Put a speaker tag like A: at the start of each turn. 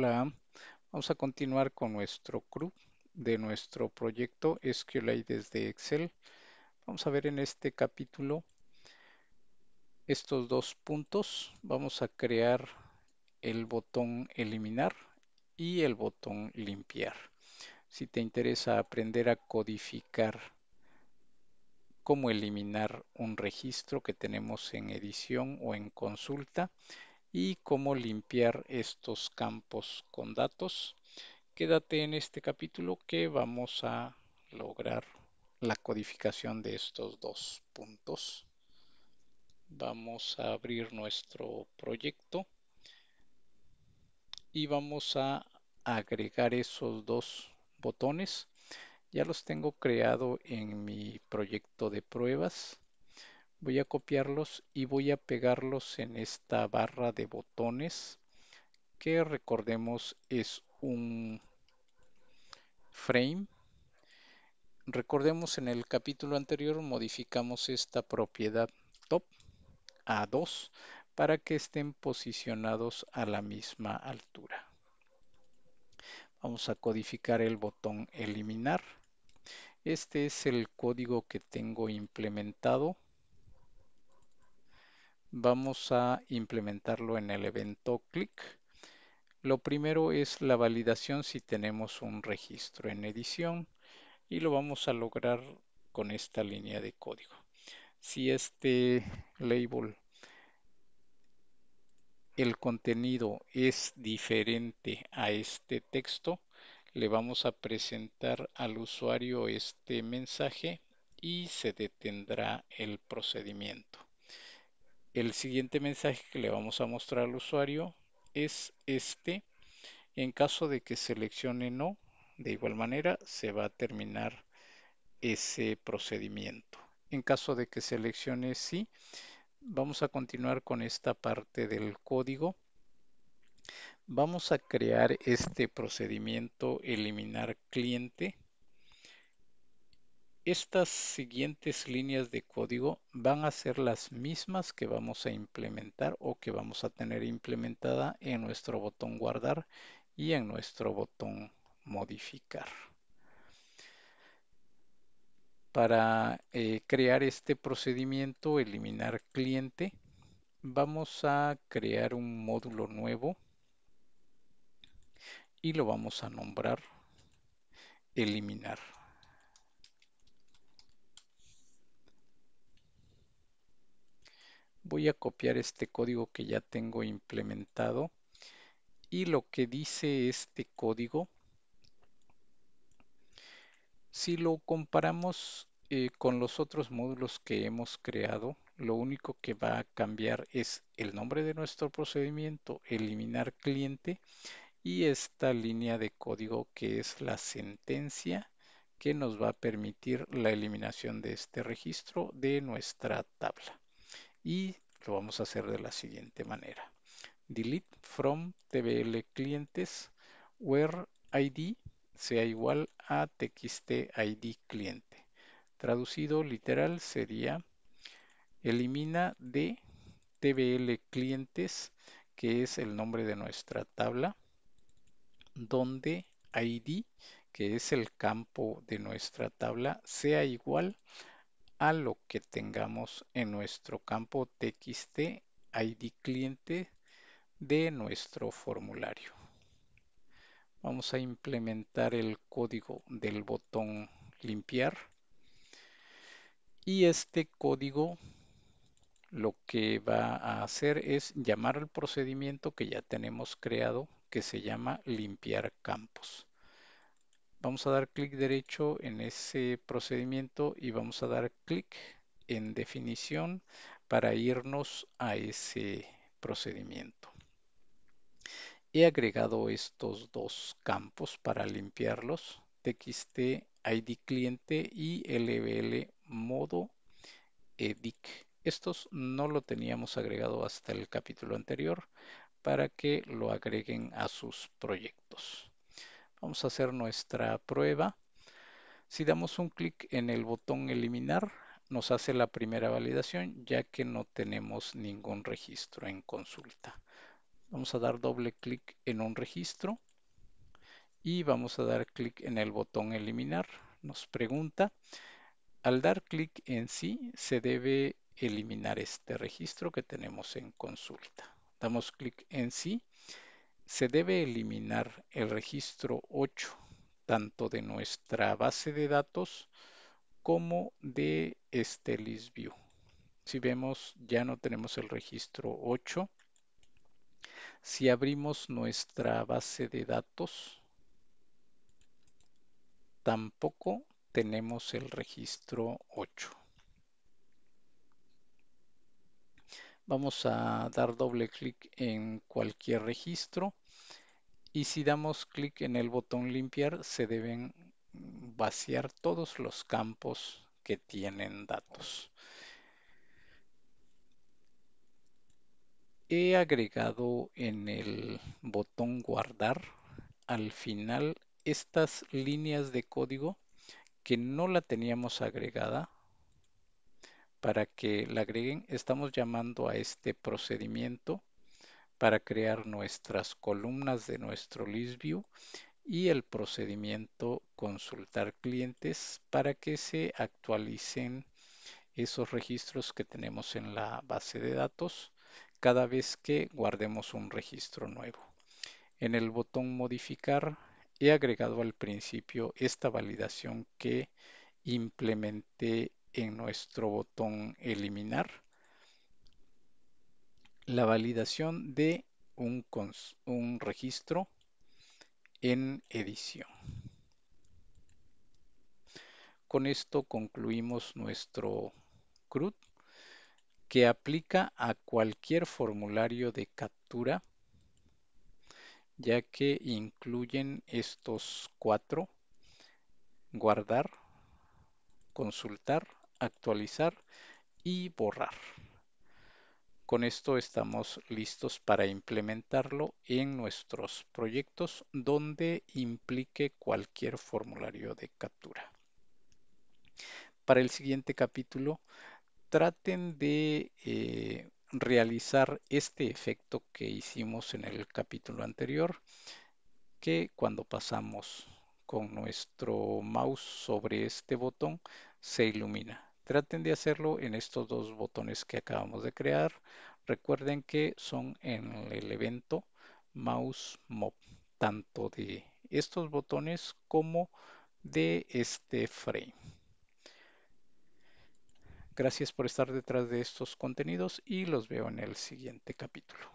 A: Hola, vamos a continuar con nuestro crew de nuestro proyecto SQLite desde Excel. Vamos a ver en este capítulo estos dos puntos. Vamos a crear el botón eliminar y el botón limpiar. Si te interesa aprender a codificar cómo eliminar un registro que tenemos en edición o en consulta, y cómo limpiar estos campos con datos. Quédate en este capítulo que vamos a lograr la codificación de estos dos puntos. Vamos a abrir nuestro proyecto y vamos a agregar esos dos botones. Ya los tengo creado en mi proyecto de pruebas voy a copiarlos y voy a pegarlos en esta barra de botones que recordemos es un frame recordemos en el capítulo anterior modificamos esta propiedad top a 2 para que estén posicionados a la misma altura vamos a codificar el botón eliminar este es el código que tengo implementado vamos a implementarlo en el evento click. Lo primero es la validación si tenemos un registro en edición y lo vamos a lograr con esta línea de código. Si este label, el contenido es diferente a este texto, le vamos a presentar al usuario este mensaje y se detendrá el procedimiento. El siguiente mensaje que le vamos a mostrar al usuario es este. En caso de que seleccione no, de igual manera se va a terminar ese procedimiento. En caso de que seleccione sí, vamos a continuar con esta parte del código. Vamos a crear este procedimiento eliminar cliente estas siguientes líneas de código van a ser las mismas que vamos a implementar o que vamos a tener implementada en nuestro botón guardar y en nuestro botón modificar. Para eh, crear este procedimiento, eliminar cliente, vamos a crear un módulo nuevo y lo vamos a nombrar eliminar. voy a copiar este código que ya tengo implementado y lo que dice este código si lo comparamos eh, con los otros módulos que hemos creado lo único que va a cambiar es el nombre de nuestro procedimiento eliminar cliente y esta línea de código que es la sentencia que nos va a permitir la eliminación de este registro de nuestra tabla y lo vamos a hacer de la siguiente manera. Delete from tbl clientes where id sea igual a txt id cliente. Traducido literal sería elimina de tbl clientes que es el nombre de nuestra tabla donde id que es el campo de nuestra tabla sea igual a a lo que tengamos en nuestro campo txt id cliente de nuestro formulario. Vamos a implementar el código del botón limpiar y este código lo que va a hacer es llamar al procedimiento que ya tenemos creado que se llama limpiar campos. Vamos a dar clic derecho en ese procedimiento y vamos a dar clic en definición para irnos a ese procedimiento. He agregado estos dos campos para limpiarlos, txt id cliente y lbl modo edic. Estos no lo teníamos agregado hasta el capítulo anterior para que lo agreguen a sus proyectos. Vamos a hacer nuestra prueba. Si damos un clic en el botón eliminar, nos hace la primera validación ya que no tenemos ningún registro en consulta. Vamos a dar doble clic en un registro y vamos a dar clic en el botón eliminar. Nos pregunta, al dar clic en sí se debe eliminar este registro que tenemos en consulta. Damos clic en sí se debe eliminar el registro 8, tanto de nuestra base de datos como de este ListView. Si vemos, ya no tenemos el registro 8. Si abrimos nuestra base de datos, tampoco tenemos el registro 8. Vamos a dar doble clic en cualquier registro y si damos clic en el botón limpiar se deben vaciar todos los campos que tienen datos. He agregado en el botón guardar al final estas líneas de código que no la teníamos agregada para que la agreguen, estamos llamando a este procedimiento para crear nuestras columnas de nuestro ListView y el procedimiento consultar clientes para que se actualicen esos registros que tenemos en la base de datos cada vez que guardemos un registro nuevo. En el botón modificar he agregado al principio esta validación que implementé en nuestro botón eliminar la validación de un, registro en edición. Con esto concluimos nuestro CRUD que aplica a cualquier formulario de captura ya que incluyen estos cuatro guardar, consultar, actualizar y borrar. Con esto estamos listos para implementarlo en nuestros proyectos donde implique cualquier formulario de captura. Para el siguiente capítulo, traten de eh, realizar este efecto que hicimos en el capítulo anterior, que cuando pasamos con nuestro mouse sobre este botón se ilumina. Traten de hacerlo en estos dos botones que acabamos de crear. Recuerden que son en el evento mouse tanto de estos botones como de este frame. Gracias por estar detrás de estos contenidos y los veo en el siguiente capítulo.